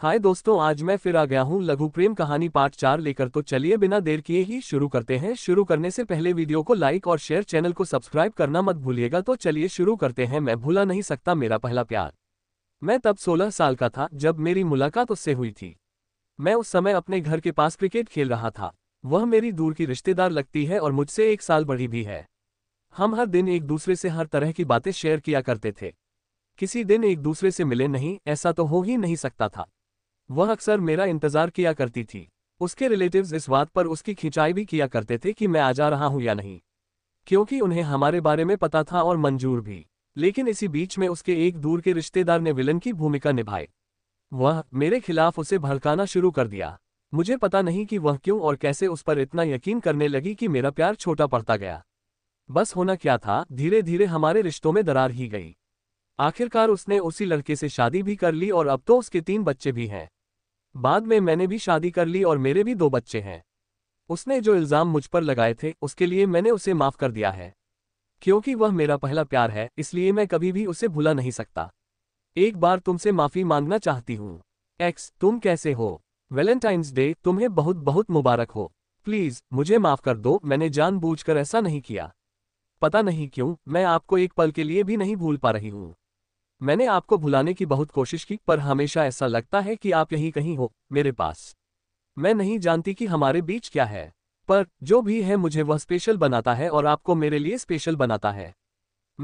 हाय दोस्तों आज मैं फिर आ गया हूँ लघु प्रेम कहानी पार्ट चार लेकर तो चलिए बिना देर किए ही शुरू करते हैं शुरू करने से पहले वीडियो को लाइक और शेयर चैनल को सब्सक्राइब करना मत भूलिएगा तो चलिए शुरू करते हैं मैं भूला नहीं सकता मेरा पहला प्यार मैं तब 16 साल का था जब मेरी मुलाकात उससे हुई थी मैं उस समय अपने घर के पास क्रिकेट खेल रहा था वह मेरी दूर की रिश्तेदार लगती है और मुझसे एक साल बड़ी भी है हम हर दिन एक दूसरे से हर तरह की बातें शेयर किया करते थे किसी दिन एक दूसरे से मिले नहीं ऐसा तो हो ही नहीं सकता था वह अक्सर मेरा इंतजार किया करती थी उसके रिलेटिव्स इस बात पर उसकी खिंचाई भी किया करते थे कि मैं आ जा रहा हूं या नहीं क्योंकि उन्हें हमारे बारे में पता था और मंजूर भी लेकिन इसी बीच में उसके एक दूर के रिश्तेदार ने विलन की भूमिका निभाई वह मेरे खिलाफ उसे भड़काना शुरू कर दिया मुझे पता नहीं कि वह क्यों और कैसे उस पर इतना यकीन करने लगी कि मेरा प्यार छोटा पड़ता गया बस होना क्या था धीरे धीरे हमारे रिश्तों में दरार ही गई आखिरकार उसने उसी लड़के से शादी भी कर ली और अब तो उसके तीन बच्चे भी हैं बाद में मैंने भी शादी कर ली और मेरे भी दो बच्चे हैं उसने जो इल्ज़ाम मुझ पर लगाए थे उसके लिए मैंने उसे माफ़ कर दिया है क्योंकि वह मेरा पहला प्यार है इसलिए मैं कभी भी उसे भुला नहीं सकता एक बार तुमसे माफ़ी मांगना चाहती हूँ एक्स तुम कैसे हो वैलेंटाइंस डे तुम्हें बहुत बहुत मुबारक हो प्लीज़ मुझे माफ़ कर दो मैंने जानबूझकर ऐसा नहीं किया पता नहीं क्यों मैं आपको एक पल के लिए भी नहीं भूल पा रही हूँ मैंने आपको भुलाने की बहुत कोशिश की पर हमेशा ऐसा लगता है कि आप यहीं कहीं हो मेरे पास मैं नहीं जानती कि हमारे बीच क्या है पर जो भी है मुझे वह स्पेशल बनाता है और आपको मेरे लिए स्पेशल बनाता है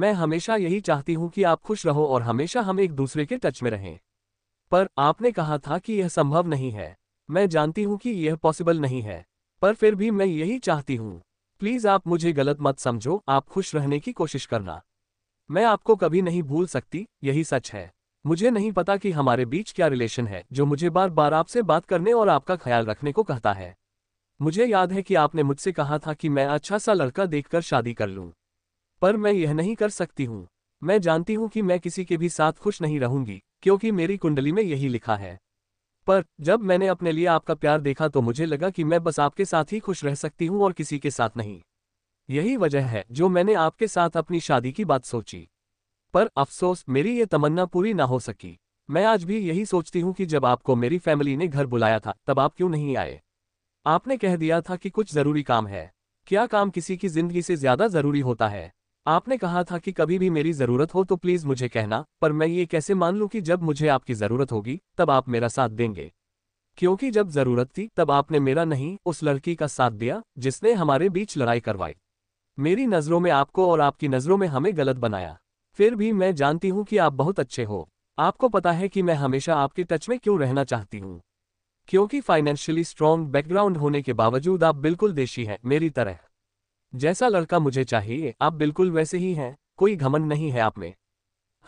मैं हमेशा यही चाहती हूं कि आप खुश रहो और हमेशा हम एक दूसरे के टच में रहें पर आपने कहा था कि यह संभव नहीं है मैं जानती हूं कि यह पॉसिबल नहीं है पर फिर भी मैं यही चाहती हूं प्लीज़ आप मुझे गलत मत समझो आप खुश रहने की कोशिश करना मैं आपको कभी नहीं भूल सकती यही सच है मुझे नहीं पता कि हमारे बीच क्या रिलेशन है जो मुझे बार बार आपसे बात करने और आपका ख्याल रखने को कहता है मुझे याद है कि आपने मुझसे कहा था कि मैं अच्छा सा लड़का देखकर शादी कर लूं। पर मैं यह नहीं कर सकती हूं मैं जानती हूं कि मैं किसी के भी साथ खुश नहीं रहूंगी क्योंकि मेरी कुंडली में यही लिखा है पर जब मैंने अपने लिए आपका प्यार देखा तो मुझे लगा कि मैं बस आपके साथ ही खुश रह सकती हूं और किसी के साथ नहीं यही वजह है जो मैंने आपके साथ अपनी शादी की बात सोची पर अफसोस मेरी ये तमन्ना पूरी ना हो सकी मैं आज भी यही सोचती हूँ कि जब आपको मेरी फैमिली ने घर बुलाया था तब आप क्यों नहीं आए आपने कह दिया था कि कुछ जरूरी काम है क्या काम किसी की जिंदगी से ज्यादा जरूरी होता है आपने कहा था कि कभी भी मेरी जरूरत हो तो प्लीज मुझे कहना पर मैं ये कैसे मान लूं कि जब मुझे आपकी जरूरत होगी तब आप मेरा साथ देंगे क्योंकि जब जरूरत थी तब आपने मेरा नहीं उस लड़की का साथ दिया जिसने हमारे बीच लड़ाई करवाई मेरी नज़रों में आपको और आपकी नज़रों में हमें गलत बनाया फिर भी मैं जानती हूँ कि आप बहुत अच्छे हो आपको पता है कि मैं हमेशा आपके टच में क्यों रहना चाहती हूँ क्योंकि फाइनेंशियली स्ट्रॉन्ग बैकग्राउंड होने के बावजूद आप बिल्कुल देशी हैं मेरी तरह जैसा लड़का मुझे चाहिए आप बिल्कुल वैसे ही हैं कोई घमन नहीं है आप में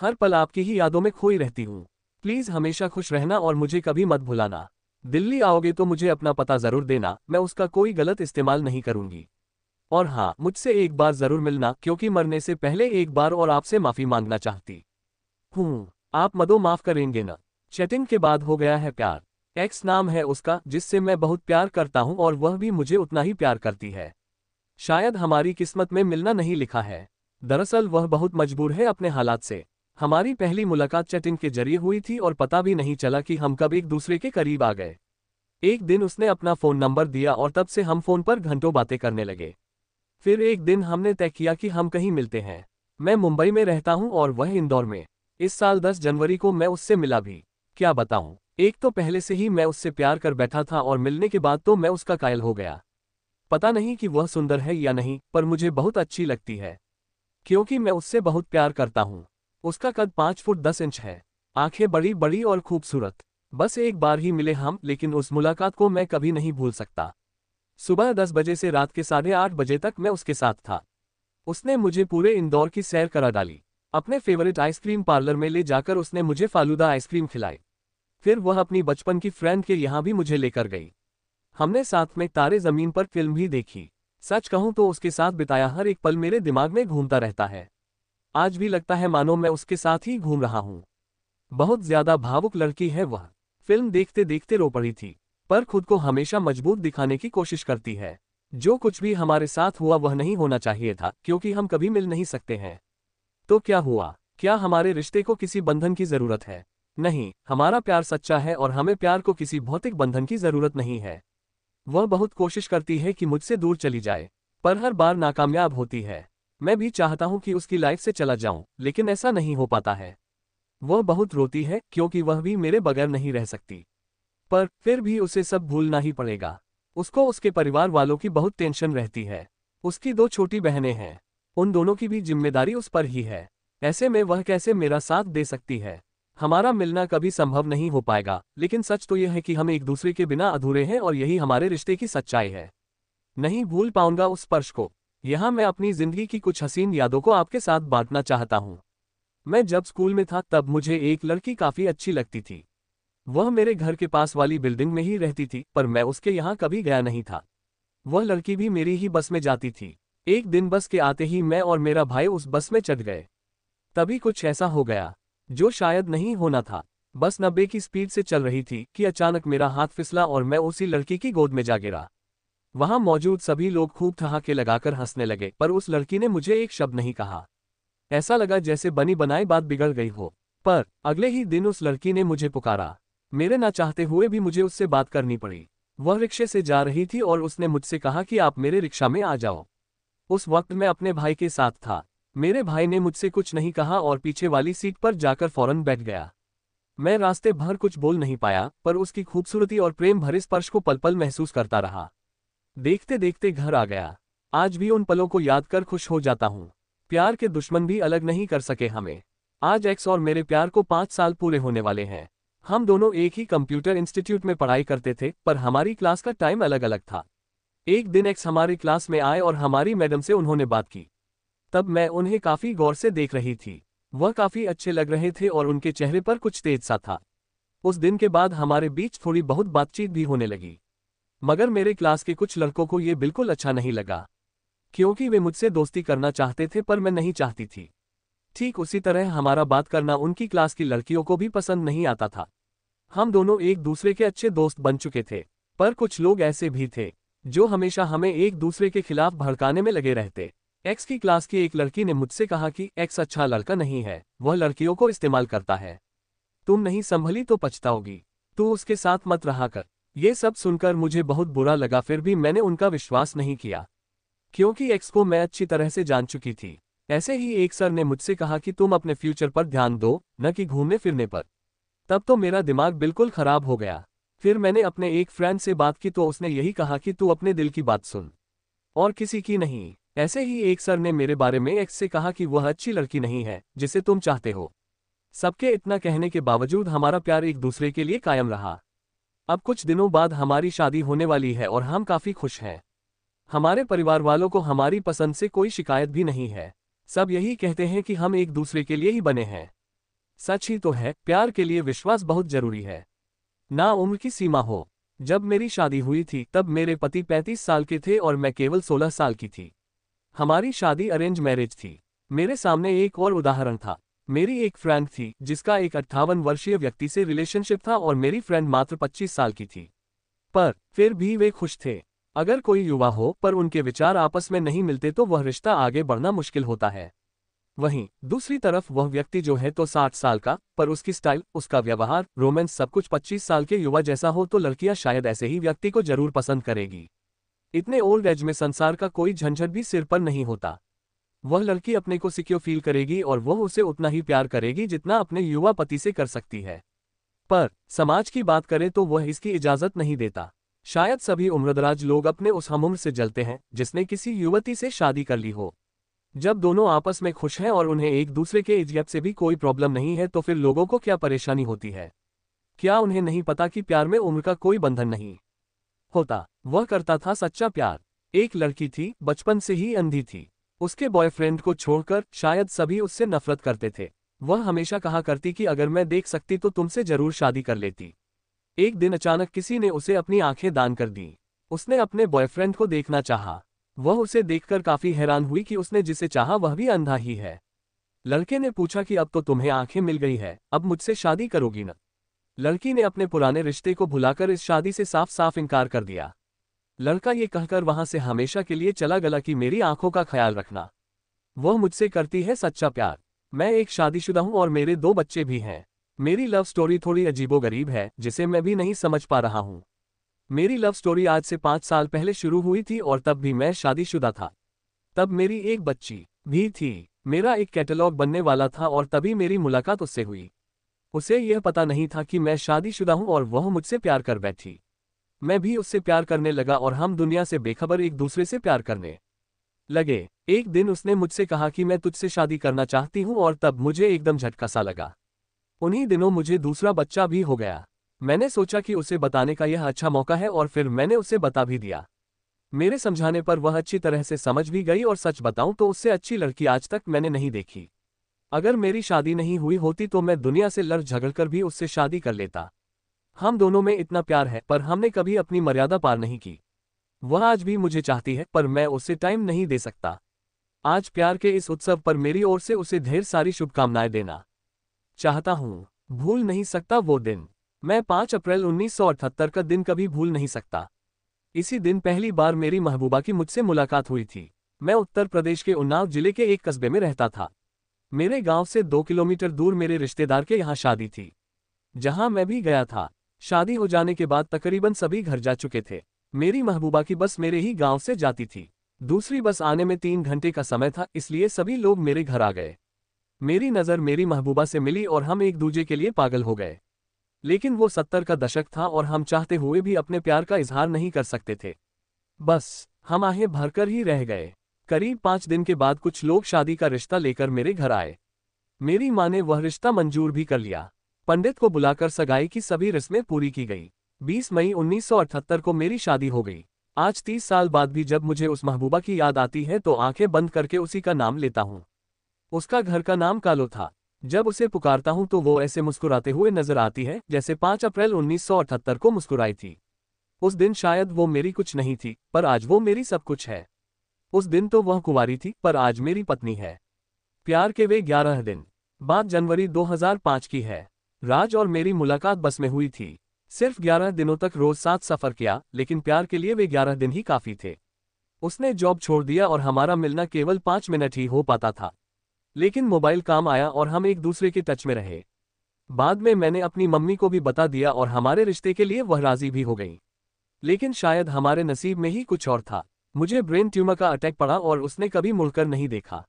हर पल आपकी ही यादों में खोई रहती हूँ प्लीज़ हमेशा खुश रहना और मुझे कभी मत भुलाना दिल्ली आओगे तो मुझे अपना पता ज़रूर देना मैं उसका कोई गलत इस्तेमाल नहीं करूंगी और हाँ मुझसे एक बार जरूर मिलना क्योंकि मरने से पहले एक बार और आपसे माफी मांगना चाहती हूँ आप मदो माफ करेंगे ना चैटिंग के बाद हो गया है प्यार एक्स नाम है उसका जिससे मैं बहुत प्यार करता हूँ और वह भी मुझे उतना ही प्यार करती है शायद हमारी किस्मत में मिलना नहीं लिखा है दरअसल वह बहुत मजबूर है अपने हालात से हमारी पहली मुलाकात चैटिंग के जरिए हुई थी और पता भी नहीं चला कि हम कब एक दूसरे के करीब आ गए एक दिन उसने अपना फ़ोन नंबर दिया और तब से हम फ़ोन पर घंटों बातें करने लगे फिर एक दिन हमने तय किया कि हम कहीं मिलते हैं मैं मुंबई में रहता हूं और वह इंदौर में इस साल 10 जनवरी को मैं उससे मिला भी क्या बताऊं एक तो पहले से ही मैं उससे प्यार कर बैठा था और मिलने के बाद तो मैं उसका कायल हो गया पता नहीं कि वह सुंदर है या नहीं पर मुझे बहुत अच्छी लगती है क्योंकि मैं उससे बहुत प्यार करता हूँ उसका कद पाँच फुट दस इंच है आंखें बड़ी बड़ी और खूबसूरत बस एक बार ही मिले हम लेकिन उस मुलाकात को मैं कभी नहीं भूल सकता सुबह दस बजे से रात के साढ़े आठ बजे तक मैं उसके साथ था उसने मुझे पूरे इंदौर की सैर करा डाली अपने फेवरेट आइसक्रीम पार्लर में ले जाकर उसने मुझे फालूदा आइसक्रीम खिलाई फिर वह अपनी बचपन की फ्रेंड के यहाँ भी मुझे लेकर गई हमने साथ में तारे जमीन पर फिल्म भी देखी सच कहूं तो उसके साथ बिताया हर एक पल मेरे दिमाग में घूमता रहता है आज भी लगता है मानो मैं उसके साथ ही घूम रहा हूं बहुत ज्यादा भावुक लड़की है वह फिल्म देखते देखते रो पड़ी थी पर खुद को हमेशा मजबूत दिखाने की कोशिश करती है जो कुछ भी हमारे साथ हुआ वह नहीं होना चाहिए था क्योंकि हम कभी मिल नहीं सकते हैं तो क्या हुआ क्या हमारे रिश्ते को किसी बंधन की जरूरत है नहीं हमारा प्यार सच्चा है और हमें प्यार को किसी भौतिक बंधन की जरूरत नहीं है वह बहुत कोशिश करती है कि मुझसे दूर चली जाए पर हर बार नाकामयाब होती है मैं भी चाहता हूं कि उसकी लाइफ से चला जाऊं लेकिन ऐसा नहीं हो पाता है वह बहुत रोती है क्योंकि वह भी मेरे बगैर नहीं रह सकती पर फिर भी उसे सब भूलना ही पड़ेगा उसको उसके परिवार वालों की बहुत टेंशन रहती है उसकी दो छोटी बहनें हैं उन दोनों की भी जिम्मेदारी उस पर ही है ऐसे में वह कैसे मेरा साथ दे सकती है हमारा मिलना कभी संभव नहीं हो पाएगा लेकिन सच तो यह है कि हम एक दूसरे के बिना अधूरे हैं और यही हमारे रिश्ते की सच्चाई है नहीं भूल पाऊंगा उस स्पर्श को यहाँ मैं अपनी जिंदगी की कुछ हसीन यादों को आपके साथ बांटना चाहता हूँ मैं जब स्कूल में था तब मुझे एक लड़की काफ़ी अच्छी लगती थी वह मेरे घर के पास वाली बिल्डिंग में ही रहती थी पर मैं उसके यहाँ कभी गया नहीं था वह लड़की भी मेरी ही बस में जाती थी एक दिन बस के आते ही मैं और मेरा भाई उस बस में चढ़ गए तभी कुछ ऐसा हो गया जो शायद नहीं होना था बस नब्बे की स्पीड से चल रही थी कि अचानक मेरा हाथ फिसला और मैं उसी लड़की की गोद में जा गिरा वहां मौजूद सभी लोग खूब ठहाके लगाकर हंसने लगे पर उस लड़की ने मुझे एक शब्द नहीं कहा ऐसा लगा जैसे बनी बनाई बात बिगड़ गई हो पर अगले ही दिन उस लड़की ने मुझे पुकारा मेरे ना चाहते हुए भी मुझे उससे बात करनी पड़ी वह रिक्शे से जा रही थी और उसने मुझसे कहा कि आप मेरे रिक्शा में आ जाओ उस वक्त मैं अपने भाई के साथ था मेरे भाई ने मुझसे कुछ नहीं कहा और पीछे वाली सीट पर जाकर फौरन बैठ गया मैं रास्ते भर कुछ बोल नहीं पाया पर उसकी खूबसूरती और प्रेम भरे स्पर्श को पल पल महसूस करता रहा देखते देखते घर आ गया आज भी उन पलों को याद कर खुश हो जाता हूँ प्यार के दुश्मन भी अलग नहीं कर सके हमें आज एक्स और मेरे प्यार को पांच साल पूरे होने वाले हैं हम दोनों एक ही कंप्यूटर इंस्टीट्यूट में पढ़ाई करते थे पर हमारी क्लास का टाइम अलग अलग था एक दिन एक्स हमारी क्लास में आए और हमारी मैडम से उन्होंने बात की तब मैं उन्हें काफी गौर से देख रही थी वह काफी अच्छे लग रहे थे और उनके चेहरे पर कुछ तेज सा था उस दिन के बाद हमारे बीच थोड़ी बहुत बातचीत भी होने लगी मगर मेरे क्लास के कुछ लड़कों को ये बिल्कुल अच्छा नहीं लगा क्योंकि वे मुझसे दोस्ती करना चाहते थे पर मैं नहीं चाहती थी ठीक उसी तरह हमारा बात करना उनकी क्लास की लड़कियों को भी पसंद नहीं आता था हम दोनों एक दूसरे के अच्छे दोस्त बन चुके थे पर कुछ लोग ऐसे भी थे जो हमेशा हमें एक दूसरे के खिलाफ भड़काने में लगे रहते एक्स की क्लास की एक लड़की ने मुझसे कहा कि एक्स अच्छा लड़का नहीं है वह लड़कियों को इस्तेमाल करता है तुम नहीं संभली तो पछताओगी तू उसके साथ मत रहा कर ये सब सुनकर मुझे बहुत बुरा लगा फिर भी मैंने उनका विश्वास नहीं किया क्योंकि एक्स को मैं अच्छी तरह से जान चुकी थी ऐसे ही एक सर ने मुझसे कहा कि तुम अपने फ्यूचर पर ध्यान दो न कि घूमने फिरने पर तब तो मेरा दिमाग बिल्कुल खराब हो गया फिर मैंने अपने एक फ्रेंड से बात की तो उसने यही कहा कि तू अपने दिल की बात सुन और किसी की नहीं ऐसे ही एक सर ने मेरे बारे में एक्स से कहा कि वह अच्छी लड़की नहीं है जिसे तुम चाहते हो सबके इतना कहने के बावजूद हमारा प्यार एक दूसरे के लिए कायम रहा अब कुछ दिनों बाद हमारी शादी होने वाली है और हम काफ़ी खुश हैं हमारे परिवार वालों को हमारी पसंद से कोई शिकायत भी नहीं है सब यही कहते हैं कि हम एक दूसरे के लिए ही बने हैं सच ही तो है प्यार के लिए विश्वास बहुत जरूरी है ना उम्र की सीमा हो जब मेरी शादी हुई थी तब मेरे पति 35 साल के थे और मैं केवल 16 साल की थी हमारी शादी अरेंज मैरिज थी मेरे सामने एक और उदाहरण था मेरी एक फ्रेंड थी जिसका एक अट्ठावन वर्षीय व्यक्ति से रिलेशनशिप था और मेरी फ्रेंड मात्र 25 साल की थी पर फिर भी वे खुश थे अगर कोई युवा हो पर उनके विचार आपस में नहीं मिलते तो वह रिश्ता आगे बढ़ना मुश्किल होता है वहीं दूसरी तरफ वह व्यक्ति जो है तो 60 साल का पर उसकी स्टाइल उसका व्यवहार रोमेंस सब कुछ 25 साल के युवा जैसा हो तो लड़कियां शायद ऐसे ही व्यक्ति को जरूर पसंद करेगी इतने ओल्ड एज में संसार का कोई झंझट भी सिर पर नहीं होता वह लड़की अपने को सिक्योर फील करेगी और वह उसे उतना ही प्यार करेगी जितना अपने युवा पति से कर सकती है पर समाज की बात करें तो वह इसकी इजाज़त नहीं देता शायद सभी उम्रदराज लोग अपने उस हम से जलते हैं जिसने किसी युवती से शादी कर ली हो जब दोनों आपस में खुश हैं और उन्हें एक दूसरे के इजियत से भी कोई प्रॉब्लम नहीं है तो फिर लोगों को क्या परेशानी होती है क्या उन्हें नहीं पता कि प्यार में उम्र का कोई बंधन नहीं होता वह करता था सच्चा प्यार एक लड़की थी बचपन से ही अंधी थी उसके बॉयफ्रेंड को छोड़कर शायद सभी उससे नफरत करते थे वह हमेशा कहा करती कि अगर मैं देख सकती तो तुमसे जरूर शादी कर लेती एक दिन अचानक किसी ने उसे अपनी आंखें दान कर दी उसने अपने बॉयफ्रेंड को देखना चाहा वह उसे देखकर काफी हैरान हुई कि उसने जिसे चाहा वह भी अंधा ही है लड़के ने पूछा कि अब तो तुम्हें आंखें मिल गई है अब मुझसे शादी करोगी न लड़की ने अपने पुराने रिश्ते को भुलाकर इस शादी से साफ साफ इनकार कर दिया लड़का ये कहकर वहां से हमेशा के लिए चला गला कि मेरी आंखों का ख्याल रखना वह मुझसे करती है सच्चा प्यार मैं एक शादीशुदा हूं और मेरे दो बच्चे भी हैं मेरी लव स्टोरी थोड़ी अजीबोगरीब है जिसे मैं भी नहीं समझ पा रहा हूँ मेरी लव स्टोरी आज से पाँच साल पहले शुरू हुई थी और तब भी मैं शादीशुदा था तब मेरी एक बच्ची भी थी मेरा एक कैटलॉग बनने वाला था और तभी मेरी मुलाकात उससे हुई उसे यह पता नहीं था कि मैं शादीशुदा हूं और वह मुझसे प्यार कर बैठी मैं भी उससे प्यार करने लगा और हम दुनिया से बेखबर एक दूसरे से प्यार करने लगे एक दिन उसने मुझसे कहा कि मैं तुझसे शादी करना चाहती हूं और तब मुझे एकदम झटका सा लगा उन्हीं दिनों मुझे दूसरा बच्चा भी हो गया मैंने सोचा कि उसे बताने का यह अच्छा मौका है और फिर मैंने उसे बता भी दिया मेरे समझाने पर वह अच्छी तरह से समझ भी गई और सच बताऊं तो उससे अच्छी लड़की आज तक मैंने नहीं देखी अगर मेरी शादी नहीं हुई होती तो मैं दुनिया से लड़ झगड़कर भी उससे शादी कर लेता हम दोनों में इतना प्यार है पर हमने कभी अपनी मर्यादा पार नहीं की वह आज भी मुझे चाहती है पर मैं उसे टाइम नहीं दे सकता आज प्यार के इस उत्सव पर मेरी ओर से उसे ढेर सारी शुभकामनाएं देना चाहता हूँ भूल नहीं सकता वो दिन मैं 5 अप्रैल उन्नीस का दिन कभी भूल नहीं सकता इसी दिन पहली बार मेरी महबूबा की मुझसे मुलाकात हुई थी मैं उत्तर प्रदेश के उन्नाव जिले के एक कस्बे में रहता था मेरे गांव से दो किलोमीटर दूर मेरे रिश्तेदार के यहाँ शादी थी जहाँ मैं भी गया था शादी हो जाने के बाद तकरीबन सभी घर जा चुके थे मेरी महबूबा की बस मेरे ही गांव से जाती थी दूसरी बस आने में तीन घंटे का समय था इसलिए सभी लोग मेरे घर आ गए मेरी नज़र मेरी महबूबा से मिली और हम एक दूजे के लिए पागल हो गए लेकिन वो सत्तर का दशक था और हम चाहते हुए भी अपने प्यार का इजहार नहीं कर सकते थे बस हम आहें भरकर ही रह गए करीब पाँच दिन के बाद कुछ लोग शादी का रिश्ता लेकर मेरे घर आए मेरी माँ ने वह रिश्ता मंजूर भी कर लिया पंडित को बुलाकर सगाई की सभी रस्में पूरी की गई 20 मई 1978 को मेरी शादी हो गई आज 30 साल बाद भी जब मुझे उस महबूबा की याद आती है तो आंखें बंद करके उसी का नाम लेता हूँ उसका घर का नाम कालो था जब उसे पुकारता हूं तो वो ऐसे मुस्कुराते हुए नजर आती है जैसे 5 अप्रैल 1978 को मुस्कुराई थी उस दिन शायद वो मेरी कुछ नहीं थी पर आज वो मेरी सब कुछ है उस दिन तो वह कुंवारी थी पर आज मेरी पत्नी है प्यार के वे ग्यारह दिन बात जनवरी 2005 की है राज और मेरी मुलाकात बस में हुई थी सिर्फ ग्यारह दिनों तक रोज साथ सफर किया लेकिन प्यार के लिए वे ग्यारह दिन ही काफी थे उसने जॉब छोड़ दिया और हमारा मिलना केवल पांच मिनट ही हो पाता था लेकिन मोबाइल काम आया और हम एक दूसरे के टच में रहे बाद में मैंने अपनी मम्मी को भी बता दिया और हमारे रिश्ते के लिए वह राजी भी हो गई लेकिन शायद हमारे नसीब में ही कुछ और था मुझे ब्रेन ट्यूमर का अटैक पड़ा और उसने कभी मुड़कर नहीं देखा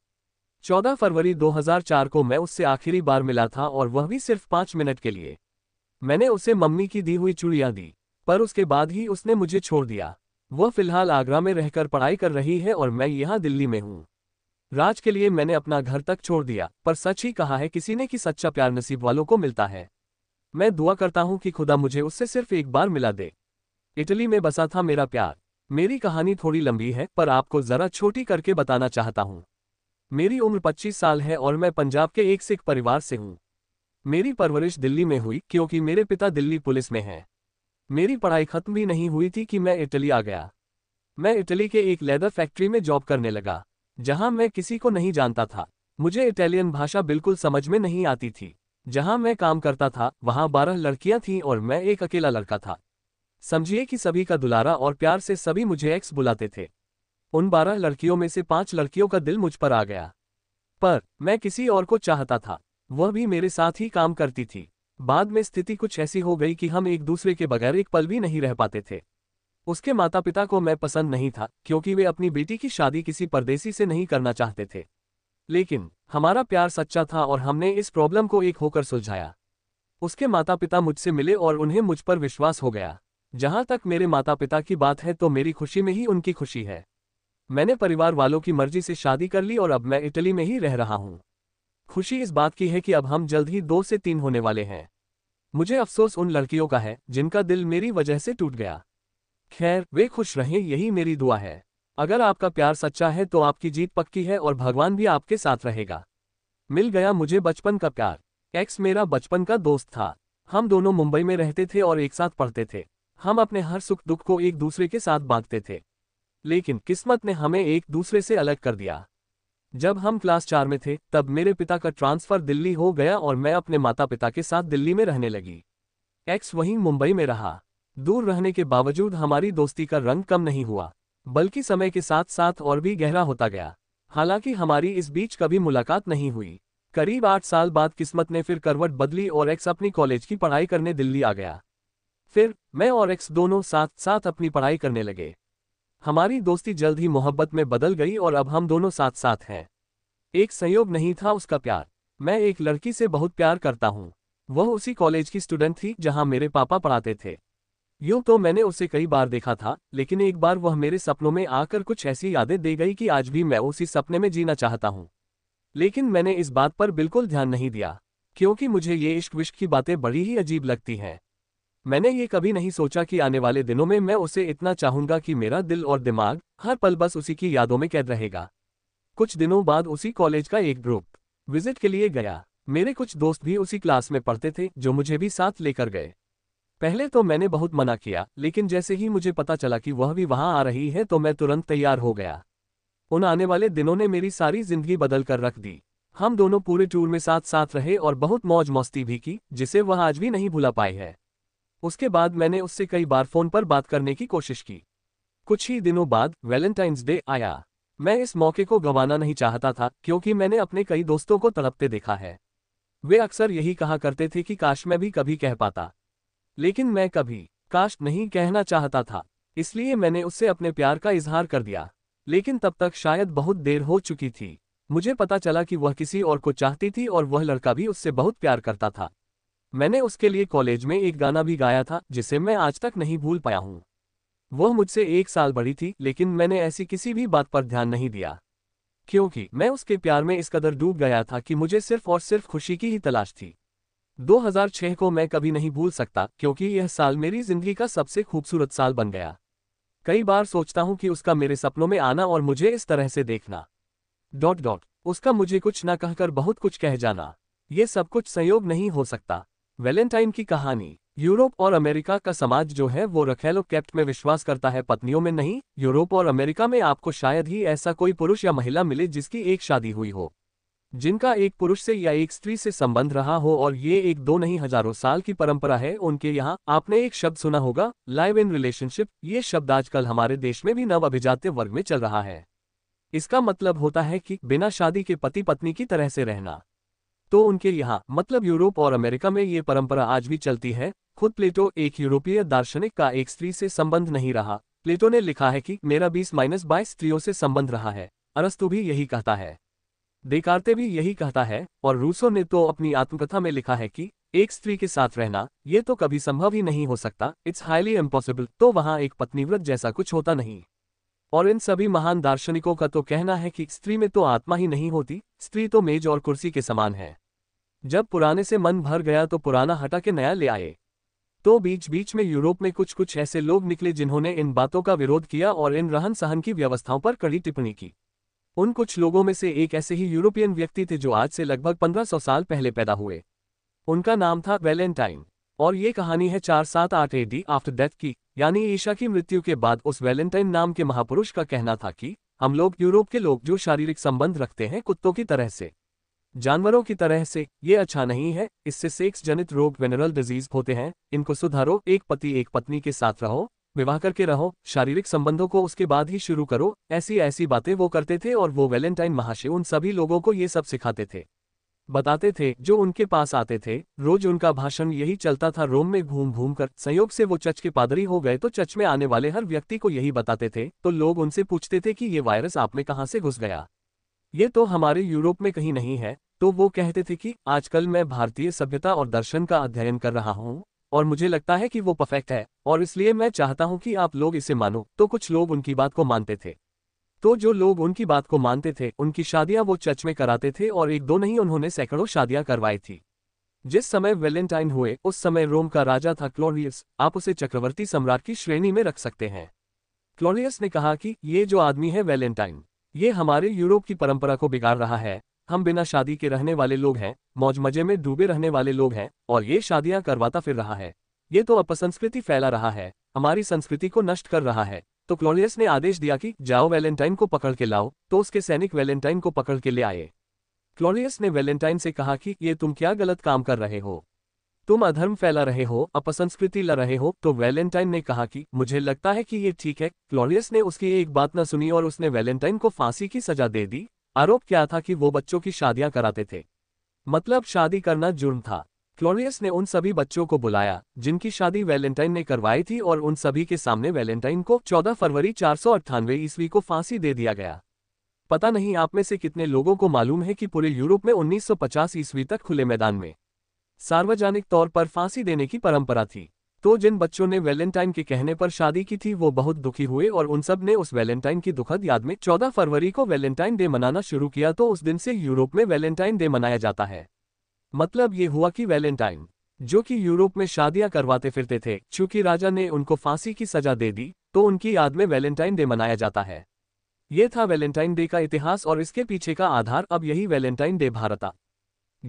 14 फरवरी 2004 को मैं उससे आखिरी बार मिला था और वह भी सिर्फ पाँच मिनट के लिए मैंने उसे मम्मी की दी हुई चूड़ियाँ दी पर उसके बाद ही उसने मुझे छोड़ दिया वह फिलहाल आगरा में रहकर पढ़ाई कर रही है और मैं यहाँ दिल्ली में हूँ राज के लिए मैंने अपना घर तक छोड़ दिया पर सच ही कहा है किसी ने कि सच्चा प्यार नसीब वालों को मिलता है मैं दुआ करता हूं कि खुदा मुझे उससे सिर्फ एक बार मिला दे इटली में बसा था मेरा प्यार मेरी कहानी थोड़ी लंबी है पर आपको जरा छोटी करके बताना चाहता हूं मेरी उम्र 25 साल है और मैं पंजाब के एक सिख परिवार से हूं मेरी परवरिश दिल्ली में हुई क्योंकि मेरे पिता दिल्ली पुलिस में हैं मेरी पढ़ाई खत्म भी नहीं हुई थी कि मैं इटली आ गया मैं इटली के एक लेदर फैक्ट्री में जॉब करने लगा जहां मैं किसी को नहीं जानता था मुझे इटालियन भाषा बिल्कुल समझ में नहीं आती थी जहां मैं काम करता था वहां बारह लड़कियां थीं और मैं एक अकेला लड़का था समझिए कि सभी का दुलारा और प्यार से सभी मुझे एक्स बुलाते थे उन बारह लड़कियों में से पांच लड़कियों का दिल मुझ पर आ गया पर मैं किसी और को चाहता था वह भी मेरे साथ ही काम करती थी बाद में स्थिति कुछ ऐसी हो गई कि हम एक दूसरे के बगैर एक पल भी नहीं रह पाते थे उसके माता पिता को मैं पसंद नहीं था क्योंकि वे अपनी बेटी की शादी किसी परदेसी से नहीं करना चाहते थे लेकिन हमारा प्यार सच्चा था और हमने इस प्रॉब्लम को एक होकर सुलझाया उसके माता पिता मुझसे मिले और उन्हें मुझ पर विश्वास हो गया जहां तक मेरे माता पिता की बात है तो मेरी खुशी में ही उनकी खुशी है मैंने परिवार वालों की मर्जी से शादी कर ली और अब मैं इटली में ही रह रहा हूं खुशी इस बात की है कि अब हम जल्द ही दो से तीन होने वाले हैं मुझे अफसोस उन लड़कियों का है जिनका दिल मेरी वजह से टूट गया खैर वे खुश रहें यही मेरी दुआ है अगर आपका प्यार सच्चा है तो आपकी जीत पक्की है और भगवान भी आपके साथ रहेगा मिल गया मुझे बचपन का प्यार एक्स मेरा बचपन का दोस्त था हम दोनों मुंबई में रहते थे और एक साथ पढ़ते थे हम अपने हर सुख दुख को एक दूसरे के साथ बांटते थे लेकिन किस्मत ने हमें एक दूसरे से अलग कर दिया जब हम क्लास चार में थे तब मेरे पिता का ट्रांसफर दिल्ली हो गया और मैं अपने माता पिता के साथ दिल्ली में रहने लगी एक्स वहीं मुंबई में रहा दूर रहने के बावजूद हमारी दोस्ती का रंग कम नहीं हुआ बल्कि समय के साथ साथ और भी गहरा होता गया हालांकि हमारी इस बीच कभी मुलाकात नहीं हुई करीब आठ साल बाद किस्मत ने फिर करवट बदली और एक्स अपनी कॉलेज की पढ़ाई करने दिल्ली आ गया फिर मैं और एक्स दोनों साथ साथ अपनी पढ़ाई करने लगे हमारी दोस्ती जल्द ही मोहब्बत में बदल गई और अब हम दोनों साथ साथ हैं एक संयोग नहीं था उसका प्यार मैं एक लड़की से बहुत प्यार करता हूँ वह उसी कॉलेज की स्टूडेंट थी जहाँ मेरे पापा पढ़ाते थे यूं तो मैंने उसे कई बार देखा था लेकिन एक बार वह मेरे सपनों में आकर कुछ ऐसी यादें दे गई कि आज भी मैं उसी सपने में जीना चाहता हूं लेकिन मैंने इस बात पर बिल्कुल ध्यान नहीं दिया क्योंकि मुझे ये इश्क विश्क की बातें बड़ी ही अजीब लगती हैं मैंने ये कभी नहीं सोचा कि आने वाले दिनों में मैं उसे इतना चाहूंगा कि मेरा दिल और दिमाग हर पल बस उसी की यादों में कैद रहेगा कुछ दिनों बाद उसी कॉलेज का एक ग्रुप विजिट के लिए गया मेरे कुछ दोस्त भी उसी क्लास में पढ़ते थे जो मुझे भी साथ लेकर गए पहले तो मैंने बहुत मना किया लेकिन जैसे ही मुझे पता चला कि वह भी वहां आ रही है तो मैं तुरंत तैयार हो गया उन आने वाले दिनों ने मेरी सारी जिंदगी बदल कर रख दी हम दोनों पूरे टूर में साथ साथ रहे और बहुत मौज मस्ती भी की जिसे वह आज भी नहीं भुला पाई है उसके बाद मैंने उससे कई बार फोन पर बात करने की कोशिश की कुछ ही दिनों बाद वैलेंटाइंस डे आया मैं इस मौके को गंवाना नहीं चाहता था क्योंकि मैंने अपने कई दोस्तों को तड़पते देखा है वे अक्सर यही कहा करते थे कि काश मैं भी कभी कह पाता लेकिन मैं कभी काश नहीं कहना चाहता था इसलिए मैंने उससे अपने प्यार का इजहार कर दिया लेकिन तब तक शायद बहुत देर हो चुकी थी मुझे पता चला कि वह किसी और को चाहती थी और वह लड़का भी उससे बहुत प्यार करता था मैंने उसके लिए कॉलेज में एक गाना भी गाया था जिसे मैं आज तक नहीं भूल पाया हूँ वह मुझसे एक साल बड़ी थी लेकिन मैंने ऐसी किसी भी बात पर ध्यान नहीं दिया क्योंकि मैं उसके प्यार में इस कदर डूब गया था कि मुझे सिर्फ और सिर्फ खुशी की ही तलाश थी 2006 को मैं कभी नहीं भूल सकता क्योंकि यह साल मेरी जिंदगी का सबसे खूबसूरत साल बन गया कई बार सोचता हूं कि उसका मेरे सपनों में आना और मुझे इस तरह से देखना डॉट डॉट उसका मुझे कुछ न कहकर बहुत कुछ कह जाना ये सब कुछ संयोग नहीं हो सकता वैलेंटाइन की कहानी यूरोप और अमेरिका का समाज जो है वो रखेलो कैप्ट में विश्वास करता है पत्नियों में नहीं यूरोप और अमेरिका में आपको शायद ही ऐसा कोई पुरुष या महिला मिले जिसकी एक शादी हुई हो जिनका एक पुरुष से या एक स्त्री से संबंध रहा हो और ये एक दो नहीं हजारों साल की परंपरा है उनके यहाँ आपने एक शब्द सुना होगा लाइव इन रिलेशनशिप ये शब्द आजकल हमारे देश में भी नव अभिजात्य वर्ग में चल रहा है इसका मतलब होता है कि बिना शादी के पति पत्नी की तरह से रहना तो उनके यहाँ मतलब यूरोप और अमेरिका में ये परंपरा आज भी चलती है खुद प्लेटो एक यूरोपीय दार्शनिक का एक स्त्री से संबंध नहीं रहा प्लेटो ने लिखा है कि मेरा बीस माइनस बाईस स्त्रियों से संबंध रहा है अरस्तु भी यही कहता है देकारते भी यही कहता है और रूसो ने तो अपनी आत्मकथा में लिखा है कि एक स्त्री के साथ रहना ये तो कभी संभव ही नहीं हो सकता इट्स हाईली इम्पॉसिबल तो वहाँ एक पत्नीव्रत जैसा कुछ होता नहीं और इन सभी महान दार्शनिकों का तो कहना है कि स्त्री में तो आत्मा ही नहीं होती स्त्री तो मेज और कुर्सी के समान है जब पुराने से मन भर गया तो पुराना हटा के नया ले आए तो बीच बीच में यूरोप में कुछ कुछ ऐसे लोग निकले जिन्होंने इन बातों का विरोध किया और इन रहन सहन की व्यवस्थाओं पर कड़ी टिप्पणी की उन कुछ लोगों में से एक ऐसे ही यूरोपियन व्यक्ति थे जो आज से लगभग 1500 साल पहले पैदा हुए उनका नाम था वैलेंटाइन और ये कहानी है चार सात आठ ए डी आफ्टर डेथ की यानी ईशा की मृत्यु के बाद उस वैलेंटाइन नाम के महापुरुष का कहना था कि हम लोग यूरोप के लोग जो शारीरिक संबंध रखते हैं कुत्तों की तरह से जानवरों की तरह से ये अच्छा नहीं है इससे सेक्स जनित रोग वेनरल डिजीज होते हैं इनको सुधारो एक पति एक पत्नी के साथ रहो विवाह करके रहो शारीरिक संबंधों को उसके बाद ही शुरू करो ऐसी ऐसी बातें वो करते थे और वो वैलेंटाइन महाशय उन सभी लोगों को ये सब सिखाते थे बताते थे जो उनके पास आते थे रोज उनका भाषण यही चलता था रोम में घूम घूम कर संयोग से वो चर्च के पादरी हो गए तो चर्च में आने वाले हर व्यक्ति को यही बताते थे तो लोग उनसे पूछते थे कि ये वायरस आप में कहाँ से घुस गया ये तो हमारे यूरोप में कहीं नहीं है तो वो कहते थे कि आजकल मैं भारतीय सभ्यता और दर्शन का अध्ययन कर रहा हूँ और मुझे लगता है कि वो परफेक्ट है और इसलिए मैं चाहता हूं कि आप लोग इसे मानो तो कुछ लोग उनकी बात को मानते थे तो जो लोग उनकी बात को मानते थे उनकी शादियां वो चर्च में कराते थे और एक दो नहीं उन्होंने सैकड़ों शादियां करवाई थी जिस समय वेलेंटाइन हुए उस समय रोम का राजा था क्लोरियस आप उसे चक्रवर्ती सम्राट की श्रेणी में रख सकते हैं क्लोरियस ने कहा कि ये जो आदमी है वेलेंटाइन ये हमारे यूरोप की परंपरा को बिगाड़ रहा है हम बिना शादी के रहने वाले लोग हैं मौज मजे में डूबे रहने वाले लोग हैं और ये शादियां करवाता फिर रहा है ये तो अपसंस्कृति फैला रहा है हमारी संस्कृति को नष्ट कर रहा है तो क्लोरियस ने आदेश दिया कि जाओ वैलेंटाइन को पकड़ के लाओ तो उसके सैनिक वैलेंटाइन को पकड़ के ले आए क्लोरियस ने वैलेंटाइन से कहा कि ये तुम क्या गलत काम कर रहे हो तुम अधर्म फैला रहे हो अपसंस्कृति ला रहे हो तो वैलेंटाइन ने कहा कि मुझे लगता है कि ये ठीक है क्लोरियस ने उसकी एक बात न सुनी और उसने वैलेंटाइन को फांसी की सजा दे दी आरोप क्या था कि वो बच्चों की शादियां कराते थे मतलब शादी करना जुर्म था क्लोरियस ने उन सभी बच्चों को बुलाया जिनकी शादी वैलेंटाइन ने करवाई थी और उन सभी के सामने वैलेंटाइन को 14 फरवरी चार सौ ईस्वी को फांसी दे दिया गया पता नहीं आप में से कितने लोगों को मालूम है कि पूरे यूरोप में 1950 ईस्वी तक खुले मैदान में सार्वजनिक तौर पर फांसी देने की परंपरा थी तो जिन बच्चों ने वैलेंटाइन के कहने पर शादी की थी वो बहुत दुखी हुए और उन सब ने उस वैलेंटाइन की दुखद याद में 14 फरवरी को वैलेंटाइन डे मनाना शुरू किया तो उस दिन से यूरोप में वैलेंटाइन डे मनाया जाता है मतलब ये हुआ कि वैलेंटाइन जो कि यूरोप में शादियां करवाते फिरते थे चूंकि राजा ने उनको फांसी की सजा दे दी तो उनकी याद में वैलेंटाइन डे मनाया जाता है ये था वैलेंटाइन डे का इतिहास और इसके पीछे का आधार अब यही वैलेंटाइन डे भारता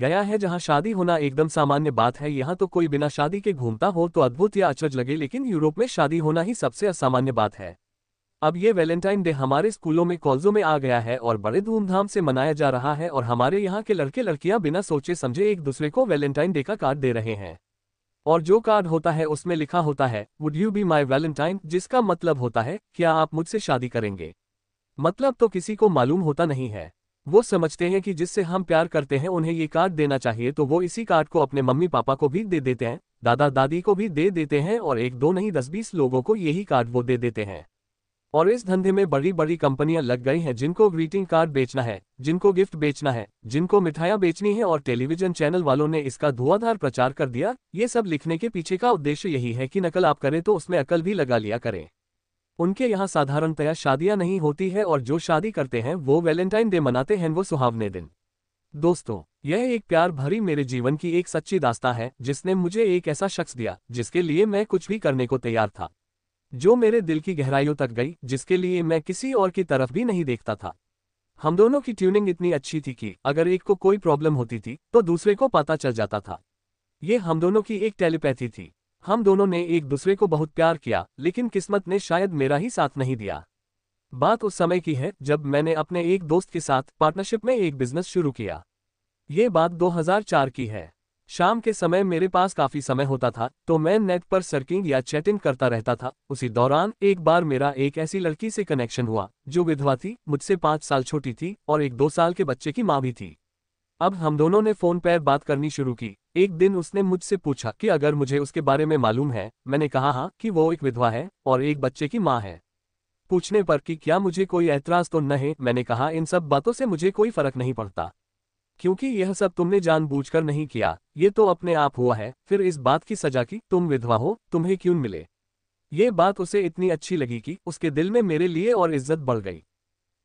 गया है जहां शादी होना एकदम सामान्य बात है यहां तो कोई बिना शादी के घूमता हो तो अद्भुत या अचरज लगे लेकिन यूरोप में शादी होना ही सबसे असामान्य बात है अब ये वैलेंटाइन डे हमारे स्कूलों में कॉलेजों में आ गया है और बड़े धूमधाम से मनाया जा रहा है और हमारे यहाँ के लड़के लड़कियां बिना सोचे समझे एक दूसरे को वैलेंटाइन डे का कार्ड दे रहे हैं और जो कार्ड होता है उसमें लिखा होता है would you be my Valentine जिसका मतलब होता है क्या आप मुझसे शादी करेंगे मतलब तो किसी को मालूम होता नहीं है वो समझते हैं कि जिससे हम प्यार करते हैं उन्हें ये कार्ड देना चाहिए तो वो इसी कार्ड को अपने मम्मी पापा को भी दे देते हैं दादा दादी को भी दे देते हैं और एक दो नहीं दस बीस लोगों को यही कार्ड वो दे देते हैं और इस धंधे में बड़ी बड़ी कंपनियां लग गई हैं जिनको ग्रीटिंग कार्ड बेचना है जिनको गिफ्ट बेचना है जिनको मिठाइयां बेचनी है और टेलीविजन चैनल वालों ने इसका धुआंधार प्रचार कर दिया ये सब लिखने के पीछे का उद्देश्य यही है कि नकल आप करें तो उसमें अकल भी लगा लिया करें उनके यहाँ साधारणतया शादियां नहीं होती है और जो शादी करते हैं वो वैलेंटाइन डे मनाते हैं वो सुहावने दिन दोस्तों यह एक प्यार भरी मेरे जीवन की एक सच्ची दास्ता है जिसने मुझे एक ऐसा शख्स दिया जिसके लिए मैं कुछ भी करने को तैयार था जो मेरे दिल की गहराइयों तक गई जिसके लिए मैं किसी और की तरफ भी नहीं देखता था हम दोनों की ट्यूनिंग इतनी अच्छी थी कि अगर एक को कोई प्रॉब्लम होती थी तो दूसरे को पता चल जाता था ये हम दोनों की एक टेलीपैथी थी हम दोनों ने एक दूसरे को बहुत प्यार किया लेकिन किस्मत ने शायद मेरा ही साथ नहीं दिया बात उस समय की है जब मैंने अपने एक दोस्त के साथ पार्टनरशिप में एक बिजनेस शुरू किया ये बात 2004 की है शाम के समय मेरे पास काफी समय होता था तो मैं नेट पर सर्किंग या चैटिंग करता रहता था उसी दौरान एक बार मेरा एक ऐसी लड़की से कनेक्शन हुआ जो विधवा थी मुझसे पाँच साल छोटी थी और एक दो साल के बच्चे की माँ भी थी अब हम दोनों ने फोन पर बात करनी शुरू की एक दिन उसने मुझसे पूछा कि अगर मुझे उसके बारे में मालूम है मैंने कहा हाँ कि वो एक विधवा है और एक बच्चे की माँ है पूछने पर कि क्या मुझे कोई ऐतराज तो न है मैंने कहा इन सब बातों से मुझे कोई फर्क नहीं पड़ता क्योंकि यह सब तुमने जानबूझकर नहीं किया ये तो अपने आप हुआ है फिर इस बात की सजा की तुम विधवा हो तुम्हें क्यों मिले ये बात उसे इतनी अच्छी लगी कि उसके दिल में मेरे लिए और इज्जत बढ़ गई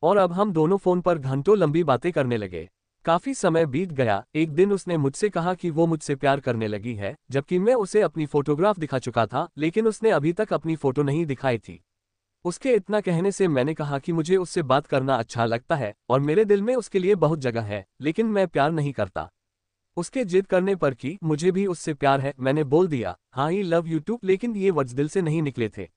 और अब हम दोनों फोन पर घंटों लंबी बातें करने लगे काफी समय बीत गया एक दिन उसने मुझसे कहा कि वो मुझसे प्यार करने लगी है जबकि मैं उसे अपनी फोटोग्राफ दिखा चुका था लेकिन उसने अभी तक अपनी फोटो नहीं दिखाई थी उसके इतना कहने से मैंने कहा कि मुझे उससे बात करना अच्छा लगता है और मेरे दिल में उसके लिए बहुत जगह है लेकिन मैं प्यार नहीं करता उसके जिद करने पर कि मुझे भी उससे प्यार है मैंने बोल दिया हाँ ही लव यू टू लेकिन ये वर्ज दिल से नहीं निकले थे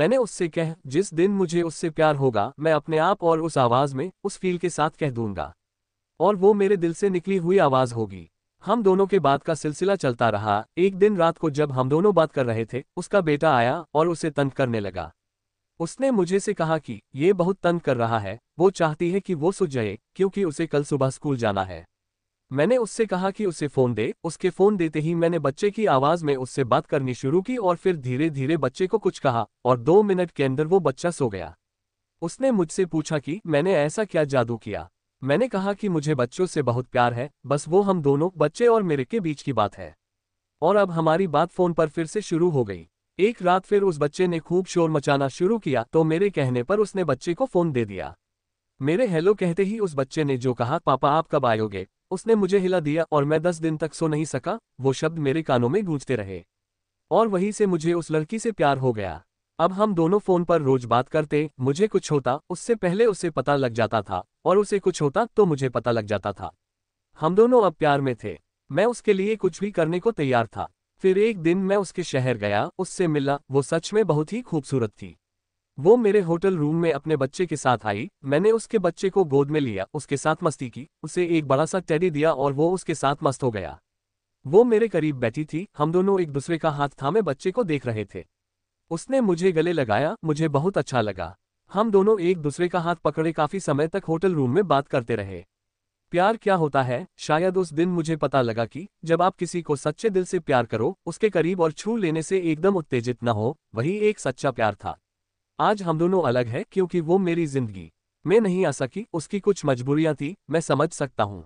मैंने उससे कह जिस दिन मुझे उससे प्यार होगा मैं अपने आप और उस आवाज में उस फील के साथ कह दूंगा और वो मेरे दिल से निकली हुई आवाज होगी हम दोनों के बात का सिलसिला चलता रहा एक दिन रात को जब हम दोनों बात कर रहे थे उसका बेटा आया और उसे तंग करने लगा उसने मुझे से कहा कि ये बहुत तंग कर रहा है वो चाहती है कि वो सो जाए क्योंकि उसे कल सुबह स्कूल जाना है मैंने उससे कहा कि उसे फ़ोन दे उसके फ़ोन देते ही मैंने बच्चे की आवाज़ में उससे बात करनी शुरू की और फिर धीरे धीरे बच्चे को कुछ कहा और दो मिनट के अंदर वो बच्चा सो गया उसने मुझसे पूछा कि मैंने ऐसा क्या जादू किया मैंने कहा कि मुझे बच्चों से बहुत प्यार है बस वो हम दोनों बच्चे और मेरे के बीच की बात है और अब हमारी बात फोन पर फिर से शुरू हो गई एक रात फिर उस बच्चे ने खूब शोर मचाना शुरू किया तो मेरे कहने पर उसने बच्चे को फोन दे दिया मेरे हेलो कहते ही उस बच्चे ने जो कहा पापा आप कब आयोगे उसने मुझे हिला दिया और मैं दस दिन तक सो नहीं सका वो शब्द मेरे कानों में गूंजते रहे और वहीं से मुझे उस लड़की से प्यार हो गया अब हम दोनों फोन पर रोज बात करते मुझे कुछ होता उससे पहले उसे पता लग जाता था और उसे कुछ होता तो मुझे पता लग जाता था हम दोनों अब प्यार में थे मैं उसके लिए कुछ भी करने को तैयार था फिर एक दिन मैं उसके शहर गया उससे मिला वो सच में बहुत ही खूबसूरत थी वो मेरे होटल रूम में अपने बच्चे के साथ आई मैंने उसके बच्चे को गोद में लिया उसके साथ मस्ती की उसे एक बड़ा सा टेडी दिया और वो उसके साथ मस्त हो गया वो मेरे करीब बैठी थी हम दोनों एक दूसरे का हाथ थामे बच्चे को देख रहे थे उसने मुझे गले लगाया मुझे बहुत अच्छा लगा हम दोनों एक दूसरे का हाथ पकड़े काफी समय तक होटल रूम में बात करते रहे प्यार क्या होता है शायद उस दिन मुझे पता लगा कि जब आप किसी को सच्चे दिल से प्यार करो उसके करीब और छू लेने से एकदम उत्तेजित न हो वही एक सच्चा प्यार था आज हम दोनों अलग है क्योंकि वो मेरी जिंदगी मैं नहीं आ सकी उसकी कुछ मजबूरियां थी मैं समझ सकता हूँ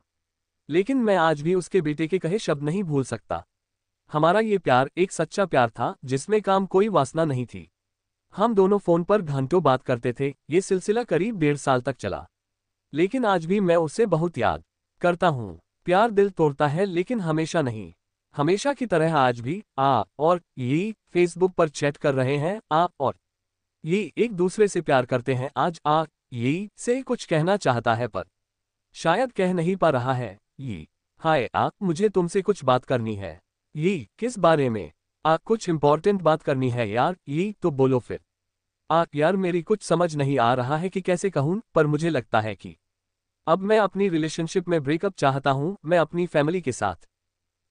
लेकिन मैं आज भी उसके बेटे के कहे शब्द नहीं भूल सकता हमारा ये प्यार एक सच्चा प्यार था जिसमें काम कोई वासना नहीं थी हम दोनों फोन पर घंटों बात करते थे ये सिलसिला करीब डेढ़ साल तक चला लेकिन आज भी मैं उससे बहुत याद करता हूँ प्यार दिल तोड़ता है लेकिन हमेशा नहीं हमेशा की तरह आज भी आ और ये फेसबुक पर चैट कर रहे हैं आ और ये एक दूसरे से प्यार करते हैं आज आ ये से कुछ कहना चाहता है पर शायद कह नहीं पा रहा है ये हाय आ मुझे तुमसे कुछ बात करनी है ये किस बारे में आ कुछ इम्पोर्टेंट बात करनी है यार ये तो बोलो फिर आ यार मेरी कुछ समझ नहीं आ रहा है कि कैसे कहूँ पर मुझे लगता है कि अब मैं अपनी रिलेशनशिप में ब्रेकअप चाहता हूँ मैं अपनी फैमिली के साथ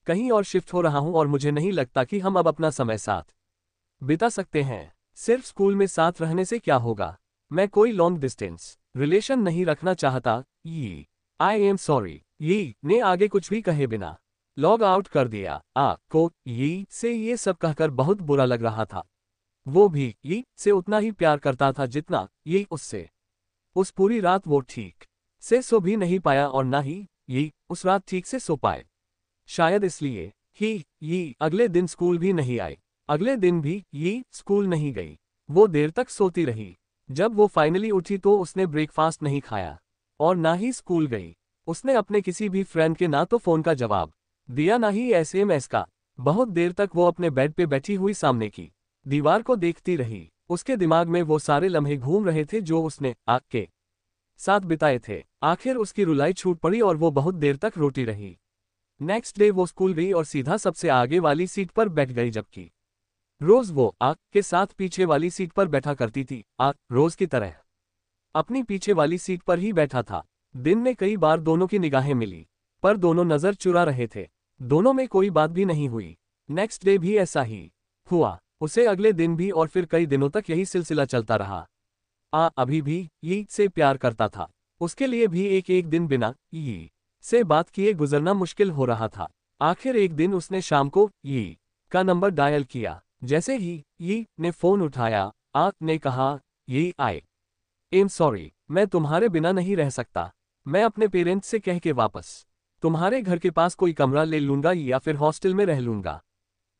कहीं और शिफ्ट हो रहा हूँ और मुझे नहीं लगता कि हम अब अपना समय साथ बिता सकते हैं सिर्फ स्कूल में साथ रहने से क्या होगा मैं कोई लॉन्ग डिस्टेंस रिलेशन नहीं रखना चाहता ये आई एम सॉरी ये ने आगे कुछ भी कहे बिना लॉग आउट कर दिया आ को यी से ये सब कहकर बहुत बुरा लग रहा था वो भी ये से उतना ही प्यार करता था जितना ये उससे उस पूरी रात वो ठीक से सो भी नहीं पाया और ना ही ये उस रात ठीक से सो पाए शायद इसलिए ही यी अगले दिन स्कूल भी नहीं आई अगले दिन भी यी स्कूल नहीं गई वो देर तक सोती रही जब वो फाइनली उठी तो उसने ब्रेकफास्ट नहीं खाया और ना ही स्कूल गई उसने अपने किसी भी फ्रेंड के ना तो फोन का जवाब दिया ना ही एसएमएस का बहुत देर तक वो अपने बेड पे बैठी हुई सामने की दीवार को देखती रही उसके दिमाग में वो सारे लम्हे घूम रहे थे जो उसने आग के साथ बिताए थे आखिर उसकी रुलाई छूट पड़ी और वो बहुत देर तक रोटी रही नेक्स्ट डे वो स्कूल गई और सीधा सबसे आगे वाली सीट पर बैठ गई जबकि रोज वो आग के साथ पीछे वाली सीट पर बैठा करती थी आग रोज की तरह अपनी पीछे वाली सीट पर ही बैठा था दिन में कई बार दोनों की निगाहें मिली पर दोनों नजर चुरा रहे थे दोनों में कोई बात भी नहीं हुई नेक्स्ट डे भी ऐसा ही हुआ उसे अगले दिन भी और फिर कई दिनों तक यही सिलसिला चलता रहा आ अभी भी यी से प्यार करता था उसके लिए भी एक एक दिन बिना यी से बात किए गुजरना मुश्किल हो रहा था आखिर एक दिन उसने शाम को यी का नंबर डायल किया जैसे ही यी ने फोन उठाया आ ने कहा यी आए एम सॉरी मैं तुम्हारे बिना नहीं रह सकता मैं अपने पेरेंट्स से कह के वापस तुम्हारे घर के पास कोई कमरा ले लूंगा या फिर हॉस्टल में रह लूंगा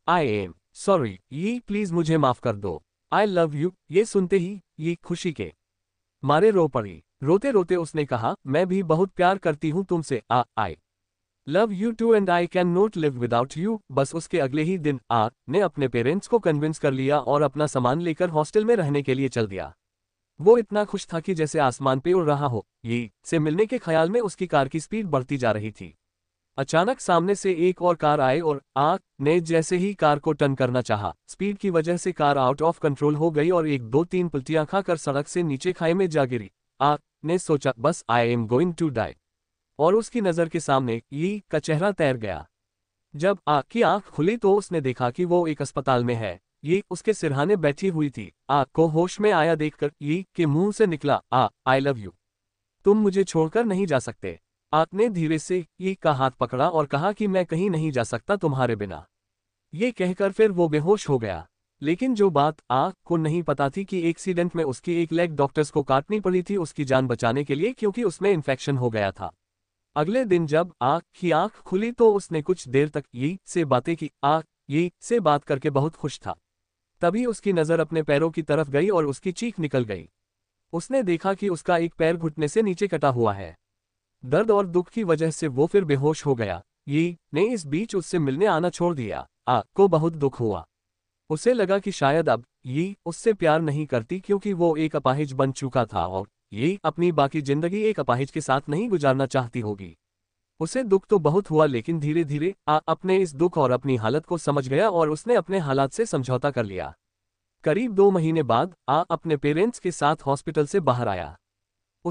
आई एम सॉरी ये प्लीज मुझे माफ कर दो आई लव यू ये सुनते ही ये खुशी के मारे रो पड़ी रोते रोते उसने कहा मैं भी बहुत प्यार करती हूं तुमसे ah I love you too and I cannot नॉट लिव विदाउट यू बस उसके अगले ही दिन आ ने अपने पेरेंट्स को कन्विंस कर लिया और अपना सामान लेकर हॉस्टल में रहने के लिए चल दिया वो इतना खुश था कि जैसे आसमान पे उड़ रहा हो ये से मिलने के ख्याल में उसकी कार की स्पीड बढ़ती जा रही थी अचानक सामने से एक और कार आए और आग ने जैसे ही कार को टर्न करना चाहा स्पीड की वजह से कार आउट ऑफ कंट्रोल हो गई और एक दो तीन पुलटियां खाकर सड़क से नीचे खाई में जा गिरी आग ने सोचा बस I am going to die और उसकी नजर के सामने यी का चेहरा तैर गया जब आग की आंख खुली तो उसने देखा कि वो एक अस्पताल में है ये उसके सिरहाने बैठी हुई थी आ को होश में आया देखकर ये के मुंह से निकला आ आई लव यू तुम मुझे छोड़कर नहीं जा सकते आपने ने धीरे से ये का हाथ पकड़ा और कहा कि मैं कहीं नहीं जा सकता तुम्हारे बिना ये कहकर फिर वो बेहोश हो गया लेकिन जो बात आग को नहीं पता थी कि एक्सीडेंट में उसकी एक लेग डॉक्टर्स को काटनी पड़ी थी उसकी जान बचाने के लिए क्योंकि उसमें इन्फेक्शन हो गया था अगले दिन जब आँख की आंख खुली तो उसने कुछ देर तक ये से बातें की आ ये से बात करके बहुत खुश था तभी उसकी नजर अपने पैरों की तरफ गई और उसकी चीख निकल गई उसने देखा कि उसका एक पैर घुटने से नीचे कटा हुआ है दर्द और दुख की वजह से वो फिर बेहोश हो गया यी ने इस बीच उससे मिलने आना छोड़ दिया आ को बहुत दुख हुआ उसे लगा कि शायद अब यी उससे प्यार नहीं करती क्योंकि वो एक अपाहिज बन चुका था और ये अपनी बाकी जिंदगी एक अपाहिज के साथ नहीं गुजारना चाहती होगी उसे दुख तो बहुत हुआ लेकिन धीरे धीरे आ अपने इस दुख और अपनी हालत को समझ गया और उसने अपने हालात से समझौता कर लिया करीब दो महीने बाद आ अपने पेरेंट्स के साथ हॉस्पिटल से बाहर आया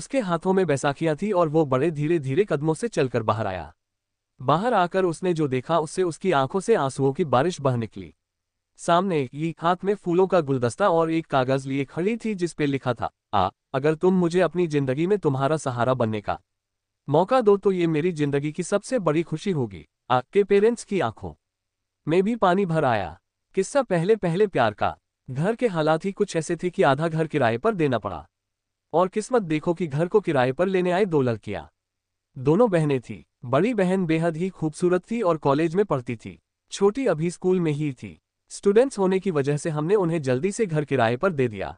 उसके हाथों में बैसाखियां थी और वो बड़े धीरे धीरे कदमों से चलकर बाहर आया बाहर आकर उसने जो देखा उससे उसकी आंखों से आंसुओं की बारिश बह निकली सामने ये हाथ में फूलों का गुलदस्ता और एक कागज लिए खड़ी थी जिसपे लिखा था आ अगर तुम मुझे अपनी जिंदगी में तुम्हारा सहारा बनने का मौका दो तो ये मेरी जिंदगी की सबसे बड़ी खुशी होगी आपके पेरेंट्स की आंखों में भी पानी भर आया किस्सा पहले पहले प्यार का घर के हालात ही कुछ ऐसे थे कि आधा घर किराए पर देना पड़ा और किस्मत देखो कि घर को किराए पर लेने आए दो लड़कियां दोनों बहनें थी बड़ी बहन बेहद ही खूबसूरत थी और कॉलेज में पढ़ती थी छोटी अभी स्कूल में ही थी स्टूडेंट्स होने की वजह से हमने उन्हें जल्दी से घर किराए पर दे दिया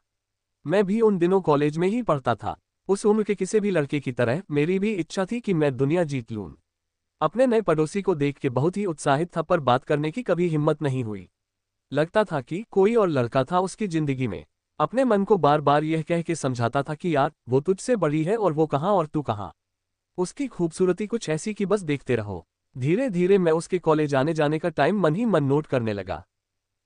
मैं भी उन दिनों कॉलेज में ही पढ़ता था उस उम्र के किसी भी लड़के की तरह मेरी भी इच्छा थी कि मैं दुनिया जीत लूं। अपने नए पड़ोसी को देख के बहुत ही उत्साहित था पर बात करने की कभी हिम्मत नहीं हुई लगता था कि कोई और लड़का था उसकी जिंदगी में अपने मन को बार बार यह कह के समझाता था कि यार वो तुझसे बड़ी है और वो कहाँ और तू कहाँ उसकी खूबसूरती कुछ ऐसी कि बस देखते रहो धीरे धीरे मैं उसके कॉलेज आने जाने का टाइम मन ही मन नोट करने लगा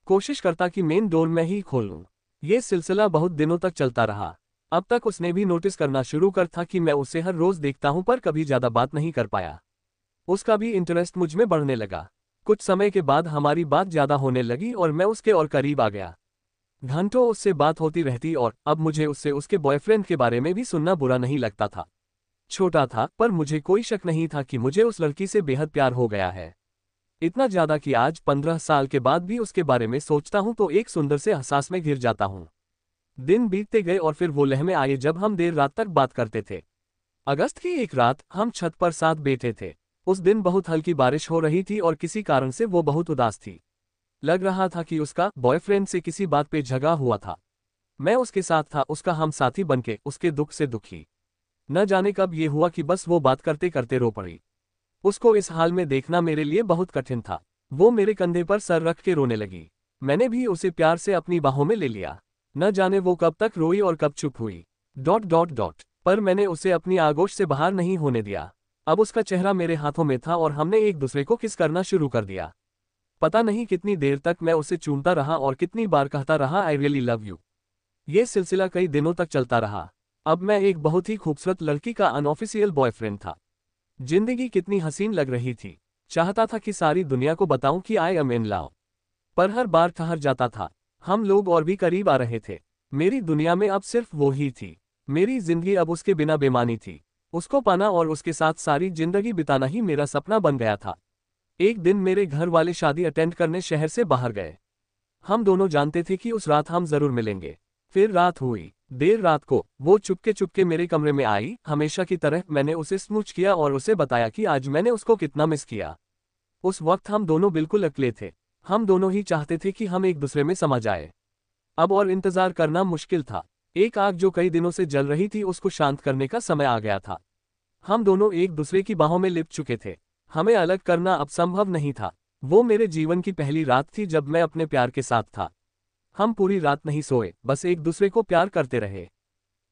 कोशिश करता कि मेन डोर में ही खोलूं। ये सिलसिला बहुत दिनों तक चलता रहा अब तक उसने भी नोटिस करना शुरू कर था कि मैं उसे हर रोज देखता हूं पर कभी ज्यादा बात नहीं कर पाया उसका भी इंटरेस्ट मुझ में बढ़ने लगा कुछ समय के बाद हमारी बात ज्यादा होने लगी और मैं उसके और करीब आ गया घंटों उससे बात होती रहती और अब मुझे उससे उसके बॉयफ्रेंड के बारे में भी सुनना बुरा नहीं लगता था छोटा था पर मुझे कोई शक नहीं था कि मुझे उस लड़की से बेहद प्यार हो गया है इतना ज्यादा कि आज पंद्रह साल के बाद भी उसके बारे में सोचता हूं तो एक सुंदर से हसास में घिर जाता हूं दिन बीतते गए और फिर वो लहमे आए जब हम देर रात तक बात करते थे अगस्त की एक रात हम छत पर साथ बैठे थे उस दिन बहुत हल्की बारिश हो रही थी और किसी कारण से वो बहुत उदास थी लग रहा था कि उसका बॉयफ्रेंड से किसी बात पे झगड़ा हुआ था मैं उसके साथ था उसका हम साथी बनके उसके दुख से दुखी न जाने कब ये हुआ कि बस वो बात करते करते रो पड़ी उसको इस हाल में देखना मेरे लिए बहुत कठिन था वो मेरे कंधे पर सर रख के रोने लगी मैंने भी उसे प्यार से अपनी बाहों में ले लिया न जाने वो कब तक रोई और कब चुप हुई डॉट डॉट डॉट पर मैंने उसे अपनी आगोश से बाहर नहीं होने दिया अब उसका चेहरा मेरे हाथों में था और हमने एक दूसरे को किस करना शुरू कर दिया पता नहीं कितनी देर तक मैं उसे चूमता रहा और कितनी बार कहता रहा आई रियली लव यू ये सिलसिला कई दिनों तक चलता रहा अब मैं एक बहुत ही खूबसूरत लड़की का अनऑफिशियल बॉयफ्रेंड था जिंदगी कितनी हसीन लग रही थी चाहता था कि सारी दुनिया को बताऊं कि आई अमेन लाओ पर हर बार ठहर जाता था हम लोग और भी करीब आ रहे थे मेरी दुनिया में अब सिर्फ वो ही थी मेरी जिंदगी अब उसके बिना बेमानी थी उसको पाना और उसके साथ सारी जिंदगी बिताना ही मेरा सपना बन गया था एक दिन मेरे घर वाले शादी अटेंड करने शहर से बाहर गए हम दोनों जानते थे कि उस रात हम जरूर मिलेंगे फिर रात हुई देर रात को वो चुपके चुपके मेरे कमरे में आई हमेशा की तरह मैंने उसे स्मूच किया और उसे बताया कि आज मैंने उसको कितना मिस किया उस वक्त हम दोनों बिल्कुल अकले थे हम दोनों ही चाहते थे कि हम एक दूसरे में समा जाए अब और इंतजार करना मुश्किल था एक आग जो कई दिनों से जल रही थी उसको शांत करने का समय आ गया था हम दोनों एक दूसरे की बाहों में लिप चुके थे हमें अलग करना अब संभव नहीं था वो मेरे जीवन की पहली रात थी जब मैं अपने प्यार के साथ था हम पूरी रात नहीं सोए बस एक दूसरे को प्यार करते रहे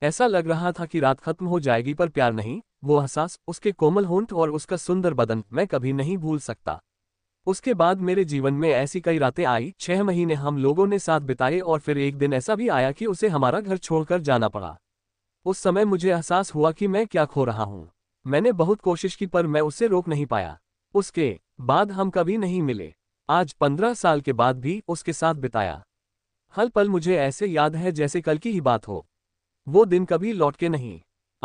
ऐसा लग रहा था कि रात खत्म हो जाएगी पर प्यार नहीं वो एहसास उसके कोमल होंठ और उसका सुंदर बदन मैं कभी नहीं भूल सकता उसके बाद मेरे जीवन में ऐसी कई रातें आई छह महीने हम लोगों ने साथ बिताए और फिर एक दिन ऐसा भी आया कि उसे हमारा घर छोड़कर जाना पड़ा उस समय मुझे एहसास हुआ कि मैं क्या खो रहा हूँ मैंने बहुत कोशिश की पर मैं उसे रोक नहीं पाया उसके बाद हम कभी नहीं मिले आज पंद्रह साल के बाद भी उसके साथ बिताया हल पल मुझे ऐसे याद है जैसे कल की ही बात हो वो दिन कभी लौट के नहीं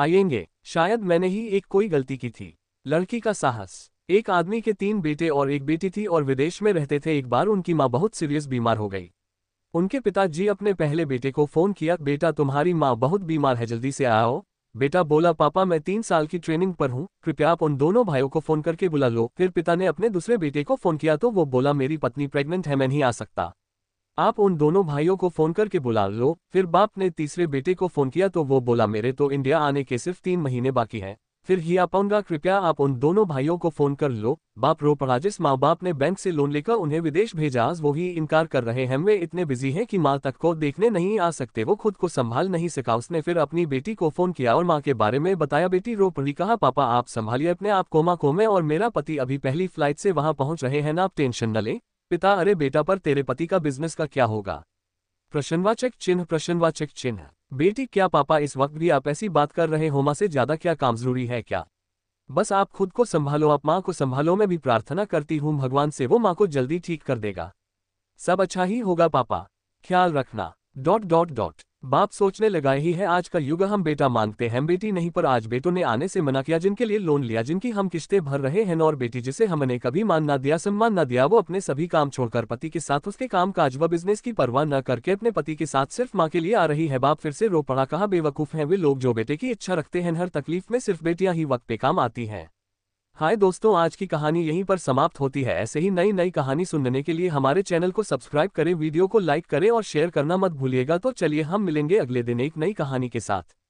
आएंगे शायद मैंने ही एक कोई गलती की थी लड़की का साहस एक आदमी के तीन बेटे और एक बेटी थी और विदेश में रहते थे एक बार उनकी माँ बहुत सीरियस बीमार हो गई उनके पिताजी अपने पहले बेटे को फोन किया बेटा तुम्हारी माँ बहुत बीमार है जल्दी से आओ बेटा बोला पापा मैं तीन साल की ट्रेनिंग पर हूँ कृपया आप उन दोनों भाइयों को फोन करके बुला लो फिर पिता ने अपने दूसरे बेटे को फोन किया तो वो बोला मेरी पत्नी प्रेग्नेंट है मैं नहीं आ सकता आप उन दोनों भाइयों को फोन करके बुला लो फिर बाप ने तीसरे बेटे को फोन किया तो वो बोला मेरे तो इंडिया आने के सिर्फ तीन महीने बाकी हैं फिर ही आ पाऊंगा कृपया आप उन दोनों भाइयों को फोन कर लो बाप रो पड़ा जिस माँ बाप ने बैंक से लोन लेकर उन्हें विदेश भेजा वो ही इनकार कर रहे हैं वे इतने बिजी हैं कि माँ तक को देखने नहीं आ सकते वो खुद को संभाल नहीं सका उसने फिर अपनी बेटी को फोन किया और माँ के बारे में बताया बेटी रो पड़ी कहा पापा आप संभालिए अपने आप कोमा कोमे और मेरा पति अभी पहली फ्लाइट से वहाँ पहुँच रहे हैं ना आप टेंशन न लें पिता अरे बेटा पर तेरे पति का बिजनेस का क्या होगा प्रश्नवाचक चिन्ह प्रश्नवाचक चिन्ह बेटी क्या पापा इस वक्त भी आप ऐसी बात कर रहे हो माँ से ज्यादा क्या काम जरूरी है क्या बस आप खुद को संभालो आप माँ को संभालो मैं भी प्रार्थना करती हूँ भगवान से वो माँ को जल्दी ठीक कर देगा सब अच्छा ही होगा पापा ख्याल रखना डॉट डॉट डॉट बाप सोचने लगा ही है आज का युग हम बेटा मांगते हैं बेटी नहीं पर आज बेटों ने आने से मना किया जिनके लिए लोन लिया जिनकी हम किस्तें भर रहे हैं और बेटी जिसे हमने कभी मान ना दिया सम्मान ना दिया वो अपने सभी काम छोड़कर पति के साथ उसके काम काज व बिजनेस की परवाह न करके अपने पति के साथ सिर्फ माँ के लिए आ रही है बाप फिर से रो पड़ा कहा बेवकूफ है वे लोग जो बेटे की इच्छा रखते हैं हर तकलीफ में सिर्फ बेटियाँ ही वक्त पे काम आती हैं हाय दोस्तों आज की कहानी यहीं पर समाप्त होती है ऐसे ही नई नई कहानी सुनने के लिए हमारे चैनल को सब्सक्राइब करें वीडियो को लाइक करें और शेयर करना मत भूलिएगा तो चलिए हम मिलेंगे अगले दिन एक नई कहानी के साथ